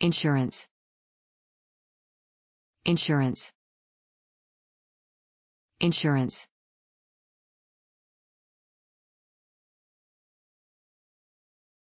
Insurance. Insurance. Insurance.